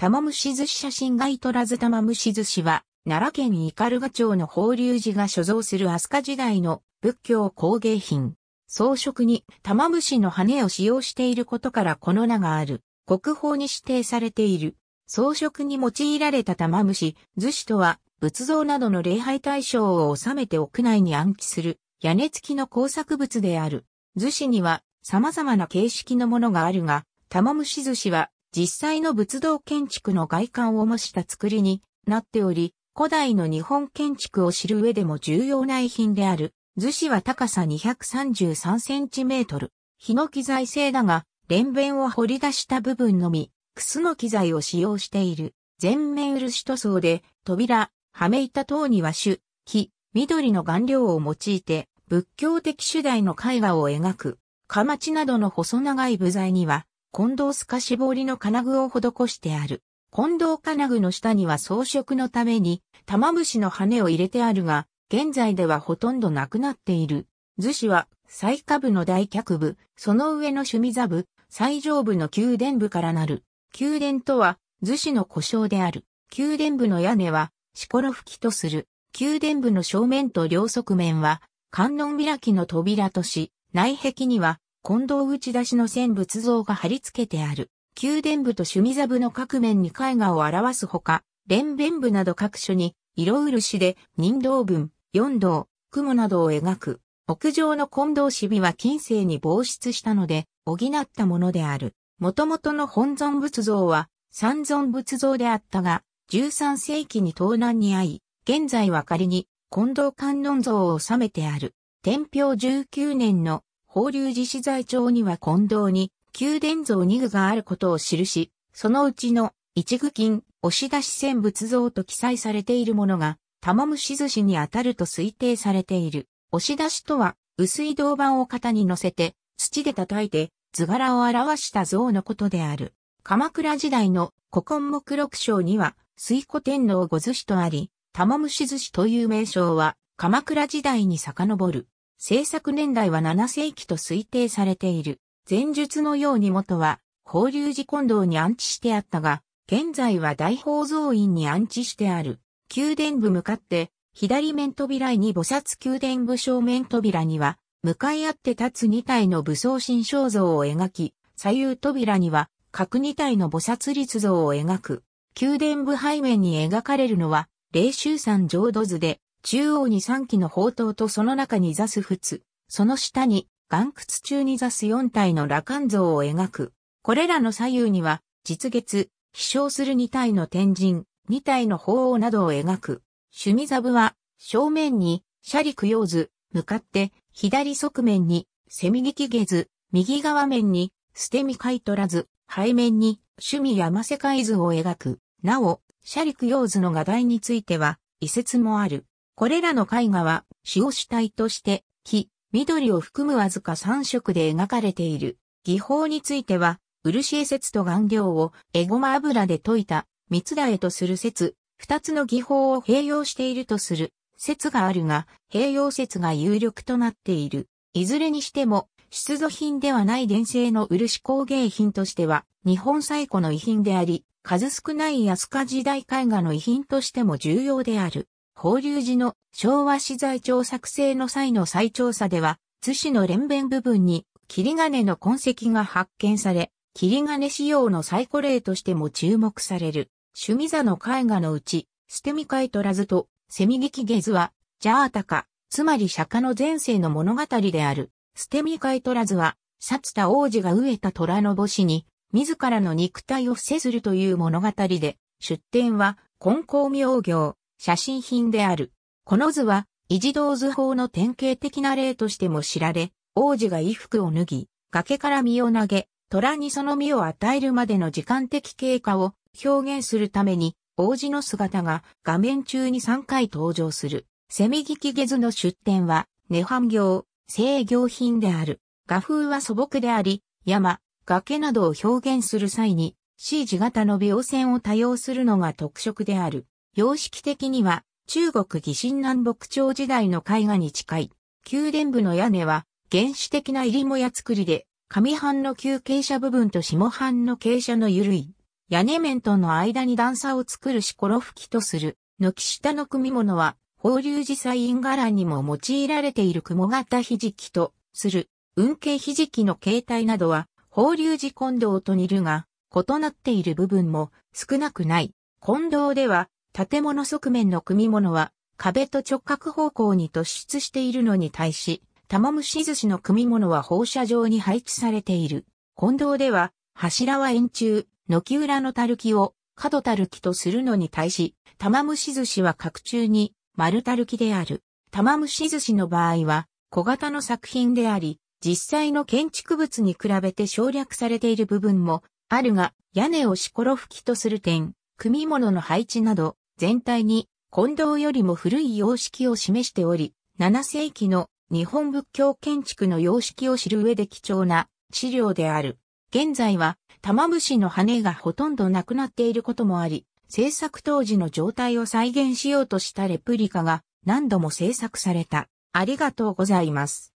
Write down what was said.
玉虫寿司写真がイトラズ玉虫寿司は、奈良県斑鳩町の法隆寺が所蔵する飛鳥時代の仏教工芸品。装飾に玉虫の羽を使用していることからこの名がある。国宝に指定されている。装飾に用いられた玉虫、寿司とは、仏像などの礼拝対象を収めて屋内に暗記する、屋根付きの工作物である。寿司には様々な形式のものがあるが、玉虫寿司は実際の仏道建築の外観を模した作りになっており、古代の日本建築を知る上でも重要な遺品である。図紙は高さ233センチメートル。ヒノキ材製だが、連弁を掘り出した部分のみ、クスノキ材を使用している。全面漆塗装で、扉、はめ板等には種、木、緑の顔料を用いて、仏教的主題の絵画を描く。かまちなどの細長い部材には、近藤透かし彫の金具を施してある。近藤金具の下には装飾のために玉虫の羽を入れてあるが、現在ではほとんどなくなっている。図紙は、最下部の大脚部、その上の趣味座部、最上部の宮殿部からなる。宮殿とは、図紙の故障である。宮殿部の屋根は、しころ吹きとする。宮殿部の正面と両側面は、観音開きの扉とし、内壁には、近藤ち出しの線仏像が貼り付けてある。宮殿部と趣味座部の各面に絵画を表すほか、連弁部など各所に、色漆で人道文、四道、雲などを描く。屋上の近藤氏は近世に防出したので、補ったものである。元々の本尊仏像は、三尊仏像であったが、13世紀に東南に遭い、現在は仮に、近藤観音像を収めてある。天平19年の法隆寺資材帳には近藤に宮殿像二具があることを記し、そのうちの一具金、押し出し仙仏像と記載されているものが、玉虫寿司に当たると推定されている。押し出しとは、薄い銅板を型に乗せて、土で叩いて、図柄を表した像のことである。鎌倉時代の古今目録章には、水古天皇御寿司とあり、玉虫寿司という名称は、鎌倉時代に遡る。制作年代は7世紀と推定されている。前述のように元は、法隆寺近道に安置してあったが、現在は大宝蔵院に安置してある。宮殿部向かって、左面扉に菩薩宮殿部正面扉には、向かい合って立つ2体の武装新肖像を描き、左右扉には、各2体の菩薩立像を描く。宮殿部背面に描かれるのは、霊衆山浄土図で、中央に3基の宝塔とその中に座す仏、その下に岩窟中に座す4体の羅漢像を描く。これらの左右には、実月、飛翔する2体の天神、2体の鳳凰などを描く。趣味座部は、正面に、クヨ用図、向かって、左側面に、セミキゲズ、右側面に、捨て身海取らず、背面に、趣味山世界図を描く。なお、クヨ用図の画題については、遺説もある。これらの絵画は、塩主体として、木、緑を含むわずか3色で描かれている。技法については、漆絵説と顔料をエゴマ油で溶いた蜜だ絵とする説、二つの技法を併用しているとする説があるが、併用説が有力となっている。いずれにしても、出土品ではない伝製の漆工芸品としては、日本最古の遺品であり、数少ない安価時代絵画の遺品としても重要である。法隆寺の昭和資材調作成の際の再調査では、津市の連弁部分に霧金の痕跡が発見され、霧金仕様のサイコレとしても注目される。趣味座の絵画のうち、捨て身かい取らずとセミギキゲズは、ジャータカ、つまり釈迦の前世の物語である。捨て身かい取らずは、サツタ王子が植えた虎の星に、自らの肉体を伏せするという物語で、出典は、根高明行、写真品である。この図は、維持道図法の典型的な例としても知られ、王子が衣服を脱ぎ、崖から身を投げ、虎にその身を与えるまでの時間的経過を表現するために、王子の姿が画面中に3回登場する。セミギキゲズの出典は、涅槃行、西行品である。画風は素朴であり、山、崖などを表現する際に、C 字型の描線を多用するのが特色である。様式的には中国義神南北朝時代の絵画に近い。宮殿部の屋根は原始的な入りもや作りで、上半の急傾斜部分と下半の傾斜の緩い、屋根面との間に段差を作るしころ吹きとする、軒下の組物は、法隆寺祭院伽藍にも用いられている雲型ひじきとする、運慶ひじきの形態などは、法隆寺近道と似るが、異なっている部分も少なくない。近道では、建物側面の組物は壁と直角方向に突出しているのに対し、玉虫寿司の組物は放射状に配置されている。近堂では、柱は円柱、軒裏のたるきを角たるきとするのに対し、玉虫寿司は角柱に丸たるきである。玉虫寿司の場合は小型の作品であり、実際の建築物に比べて省略されている部分もあるが、屋根をしころ吹きとする点、組物の配置など、全体に近藤よりも古い様式を示しており、7世紀の日本仏教建築の様式を知る上で貴重な資料である。現在は玉虫の羽がほとんどなくなっていることもあり、制作当時の状態を再現しようとしたレプリカが何度も制作された。ありがとうございます。